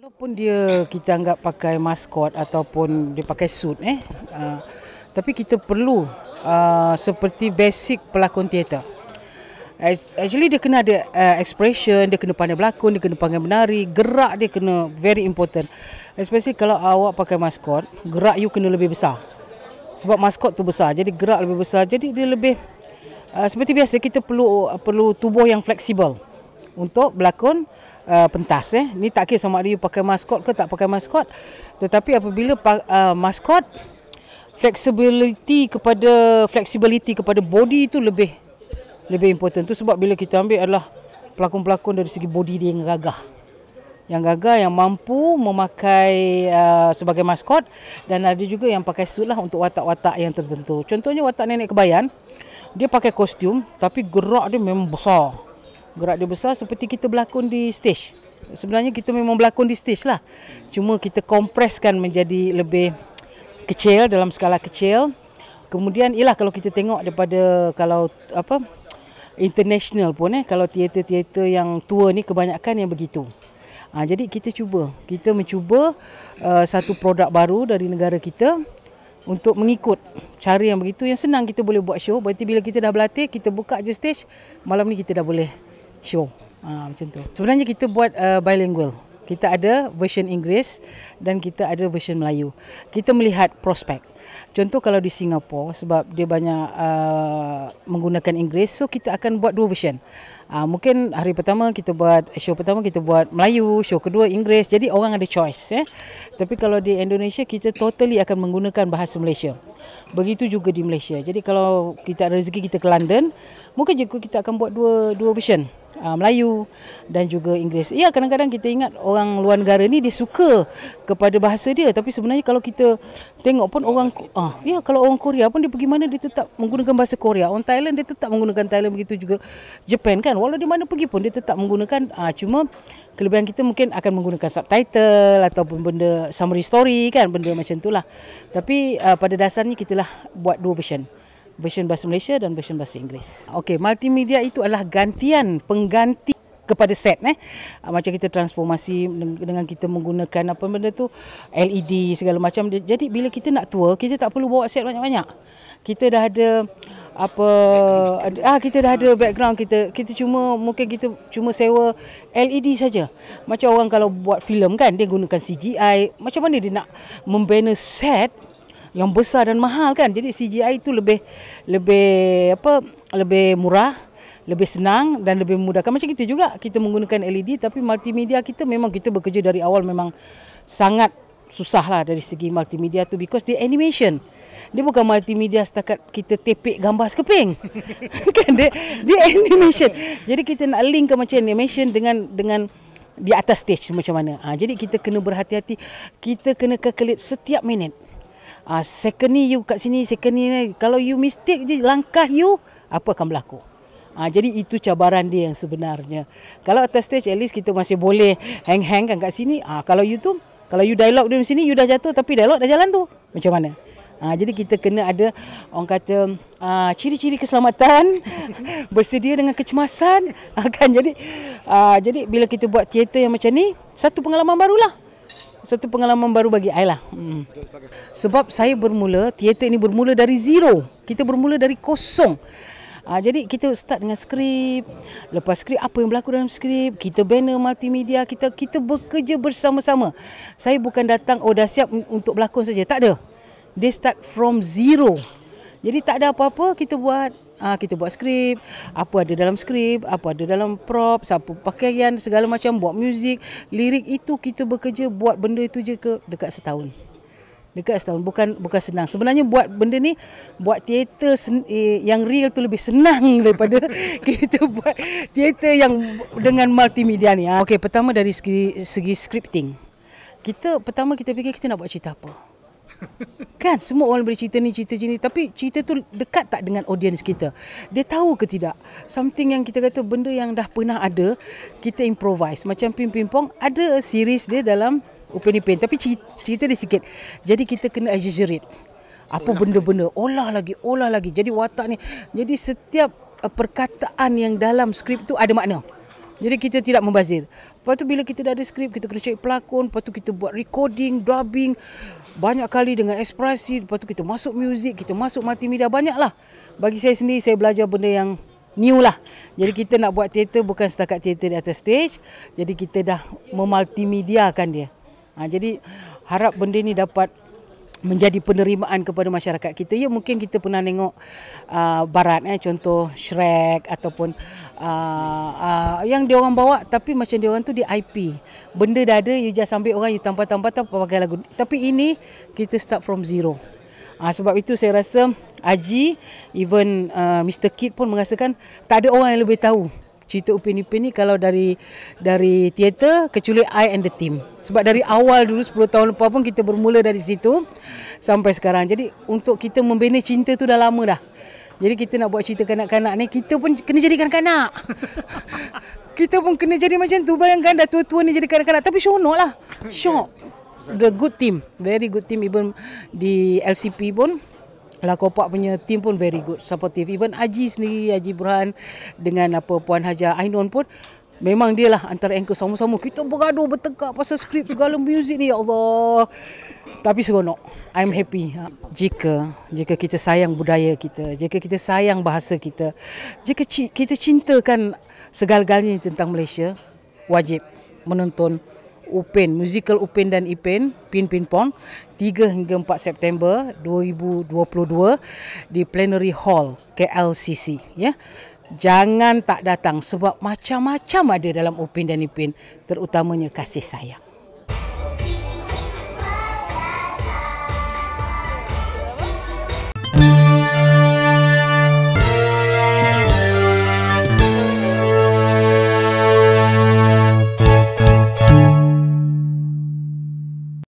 Walaupun dia kita anggap pakai maskot ataupun dia pakai suit eh. Uh, tapi kita perlu uh, seperti basic pelakon teater. Actually dia kena ada uh, expression, dia kena pandai berlakon, dia kena pandai menari, gerak dia kena very important. Especially kalau awak pakai maskot, gerak you kena lebih besar. Sebab maskot tu besar, jadi gerak lebih besar. Jadi dia lebih uh, seperti biasa kita perlu uh, perlu tubuh yang fleksibel untuk berlakon uh, pentas eh. Ni tak kira sama ada you pakai maskot ke tak pakai maskot. Tetapi apabila uh, maskot flexibility kepada flexibility kepada body itu lebih lebih important tu sebab bila kita ambil adalah pelakon-pelakon dari segi body dia yang gagah yang gagah yang mampu memakai uh, sebagai maskot dan ada juga yang pakai suit lah untuk watak-watak yang tertentu. Contohnya watak nenek kebayan, dia pakai kostum tapi gerak dia memang besar gerak dia besar seperti kita berlakon di stage. Sebenarnya kita memang berlakon di stage lah. Cuma kita kompreskan menjadi lebih kecil dalam skala kecil. Kemudian ialah kalau kita tengok daripada kalau apa international pun eh kalau teater-teater yang tua ni kebanyakan yang begitu. Ha, jadi kita cuba, kita mencuba uh, satu produk baru dari negara kita untuk mengikut cara yang begitu yang senang kita boleh buat show. Berarti bila kita dah berlatih, kita buka je stage, malam ni kita dah boleh show ah, ha, macam tu. Sebenarnya kita buat uh, bilingual. Kita ada version Inggeris dan kita ada version Melayu. Kita melihat prospek. Contoh kalau di Singapura sebab dia banyak uh, menggunakan Inggeris, so kita akan buat dua version. Uh, mungkin hari pertama kita buat eh, show pertama kita buat Melayu, show kedua Inggeris. Jadi orang ada choice. Eh? Tapi kalau di Indonesia kita totally akan menggunakan bahasa Malaysia. Begitu juga di Malaysia. Jadi kalau kita ada rezeki kita ke London, mungkin juga kita akan buat dua dua version uh, Melayu dan juga Inggeris. Ya, kadang-kadang kita ingat orang luar negara ni dia suka kepada bahasa dia tapi sebenarnya kalau kita tengok pun orang ah ya kalau orang Korea pun dia pergi mana dia tetap menggunakan bahasa Korea. Orang Thailand dia tetap menggunakan Thailand begitu juga Japan kan. Walau di mana pergi pun dia tetap menggunakan uh, cuma kelebihan kita mungkin akan menggunakan subtitle ataupun benda summary story kan benda macam itulah. Tapi uh, pada dasarnya kita lah buat dua version version bahasa Malaysia dan version bahasa Inggeris. Okey, multimedia itu adalah gantian pengganti kepada set eh ah, macam kita transformasi dengan kita menggunakan apa benda tu LED segala macam jadi bila kita nak tua kita tak perlu bawa set banyak-banyak kita dah ada apa ah kita dah ada background kita kita cuma mungkin kita cuma sewa LED saja macam orang kalau buat filem kan dia gunakan CGI macam mana dia nak membina set yang besar dan mahal kan. Jadi CGI itu lebih lebih apa lebih murah, lebih senang dan lebih mudah. Kan macam kita juga kita menggunakan LED tapi multimedia kita memang kita bekerja dari awal memang sangat susah lah dari segi multimedia tu because dia animation. Dia bukan multimedia setakat kita tepek gambar sekeping. kan dia dia animation. Jadi kita nak link ke macam animation dengan dengan di atas stage macam mana. Ha, jadi kita kena berhati-hati. Kita kena calculate setiap minit uh, second ni you kat sini, second ni, eh, kalau you mistake je, langkah you, apa akan berlaku? Ha, jadi itu cabaran dia yang sebenarnya. Kalau atas stage at least kita masih boleh hang-hang kan kat sini. Ha, kalau you tu, kalau you dialog di sini, you dah jatuh tapi dialog dah jalan tu. Macam mana? Ha, jadi kita kena ada orang kata uh, ciri-ciri keselamatan, bersedia dengan kecemasan. Ha, kan? Jadi uh, jadi bila kita buat teater yang macam ni, satu pengalaman barulah satu pengalaman baru bagi saya lah. Hmm. Sebab saya bermula, teater ini bermula dari zero. Kita bermula dari kosong. Ha, jadi kita start dengan skrip. Lepas skrip, apa yang berlaku dalam skrip. Kita banner multimedia. Kita kita bekerja bersama-sama. Saya bukan datang, oh dah siap untuk berlakon saja. Tak ada. They start from zero. Jadi tak ada apa-apa kita buat. Uh, kita buat skrip, apa ada dalam skrip, apa ada dalam prop, apa pakaian, segala macam. Buat muzik, lirik itu kita bekerja buat benda itu je ke dekat setahun. Dekat setahun, bukan bukan senang. Sebenarnya buat benda ni, buat teater eh, yang real tu lebih senang daripada kita buat teater yang dengan multimedia ni. Ha. Okey, pertama dari segi, segi scripting. Kita, pertama kita fikir kita nak buat cerita apa kan semua orang boleh cerita ni cerita jenis tapi cerita tu dekat tak dengan audiens kita dia tahu ke tidak something yang kita kata benda yang dah pernah ada kita improvise macam pim ping pong ada series dia dalam Upin Ipin tapi cerita dia sikit jadi kita kena exaggerate apa benda-benda olah lagi olah lagi jadi watak ni jadi setiap eh, perkataan yang dalam skrip tu ada makna jadi kita tidak membazir. Lepas tu bila kita dah ada skrip, kita kena cari pelakon. Lepas tu kita buat recording, dubbing. Banyak kali dengan ekspresi. Lepas tu kita masuk muzik, kita masuk multimedia. Banyaklah. Bagi saya sendiri, saya belajar benda yang new lah. Jadi kita nak buat teater bukan setakat teater di atas stage. Jadi kita dah memultimediakan dia. Ha, jadi harap benda ni dapat menjadi penerimaan kepada masyarakat kita. Ya mungkin kita pernah tengok uh, barat eh contoh Shrek ataupun uh, uh, yang dia orang bawa tapi macam dia orang tu di IP. Benda dah ada you just ambil orang you tambah-tambah tak pakai lagu. Tapi ini kita start from zero. Uh, sebab itu saya rasa Aji even uh, Mr Kid pun merasakan tak ada orang yang lebih tahu cerita Upin Ipin ni kalau dari dari teater kecuali I and the team. Sebab dari awal dulu 10 tahun lepas pun kita bermula dari situ sampai sekarang. Jadi untuk kita membina cinta tu dah lama dah. Jadi kita nak buat cerita kanak-kanak ni kita pun kena jadi kanak-kanak. kita pun kena jadi macam tu. Bayangkan dah tua-tua ni jadi kanak-kanak tapi syok lah. Syok. The good team, very good team even di LCP pun Lakopak punya team pun very good supportive even Haji sendiri Haji Burhan dengan apa Puan Haja Ainun pun memang dia lah antara anchor sama-sama kita bergaduh bertengkar pasal skrip segala muzik ni ya Allah tapi seronok I'm happy ha. jika jika kita sayang budaya kita jika kita sayang bahasa kita jika kita cintakan segala-galanya tentang Malaysia wajib menonton Upin, musical Upin dan Ipin, Pin Pin Pon, 3 hingga 4 September 2022 di Plenary Hall KLCC. Ya. Jangan tak datang sebab macam-macam ada dalam Upin dan Ipin, terutamanya kasih sayang.